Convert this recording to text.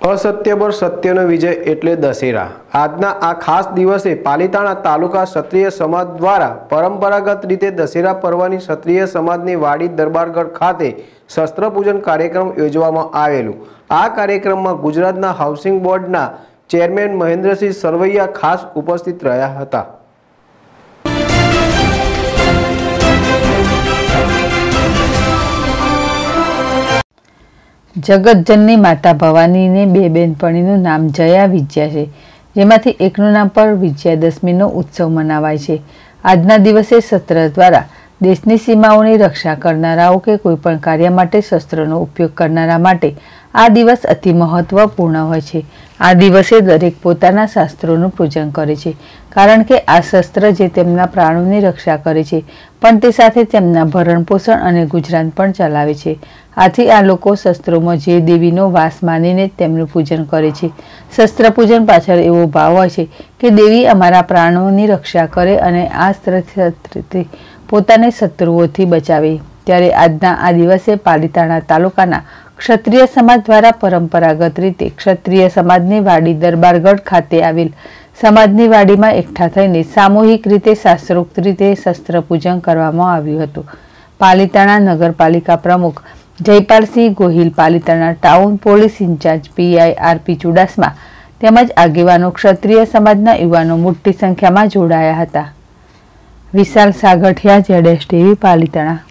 અસત્ય પર સત્યનો વિજય એટલે દશેરા આજના આ ખાસ દિવસે પાલિતાણા તાલુકા ક્ષત્રિય સમાજ દ્વારા પરંપરાગત રીતે દશેરા પર્વની ક્ષત્રિય સમાજની વાડી દરબારગઢ ખાતે શસ્ત્રપૂજન કાર્યક્રમ યોજવામાં આવેલું આ કાર્યક્રમમાં ગુજરાતના હાઉસિંગ બોર્ડના ચેરમેન મહેન્દ્રસિંહ સરવૈયા ખાસ ઉપસ્થિત રહ્યા હતા જગતજનની માતા ભવાનીને બે બહેનપણીનું નામ જયા વિજયા છે જેમાંથી એકનું નામ પણ વિજયાદશમીનો ઉત્સવ મનાવાય છે આજના દિવસે સત્ર દ્વારા દેશની સીમાઓની રક્ષા કરનારાઓ કે કોઈપણ કાર્ય માટે શસ્ત્રોનો ઉપયોગ કરનારા માટે આ દિવસ અતિ મહત્વપૂર્ણ હોય છે આ દિવસે દરેક પોતાના શાસ્ત્રોનું પૂજન કરે છે કારણ કે આ શસ્ત્ર જે તેમના પ્રાણોની રક્ષા કરે છે પણ તે સાથે તેમના ભરણપોષણ અને ગુજરાન પણ ચલાવે છે આથી આ લોકો શસ્ત્રોમાં જે દેવીનો વાસ માનીને તેમનું પૂજન કરે છે શસ્ત્ર પૂજન પાછળ એવો ભાવ હોય છે કે દેવી અમારા પ્રાણોની રક્ષા કરે અને આ શસ્ત્રથી પોતાને શત્રુઓથી બચાવી ત્યારે આજના આ દિવસે પાલિતાણા તાલુકાના ક્ષત્રિય સમાજ દ્વારા પરંપરાગત રીતે ક્ષત્રિય સમાજની વાડી દરબારગઢ ખાતે આવેલ સમાજની વાડીમાં એકઠા થઈને સામૂહિક રીતે શાસ્ત્રોક્ત રીતે શસ્ત્રપૂજન કરવામાં આવ્યું હતું પાલિતાણા નગરપાલિકા પ્રમુખ Jaypalsinh Gohil Palitana town police incharge PI RP Chudasama તેમજ આગેવાનો ક્ષત્રિય સમાજના યુવાનો મોટી સંખ્યામાં જોડાયા હતા વિશાલ સાગઠિયા જેડેશ ટીવી પાલિતાણા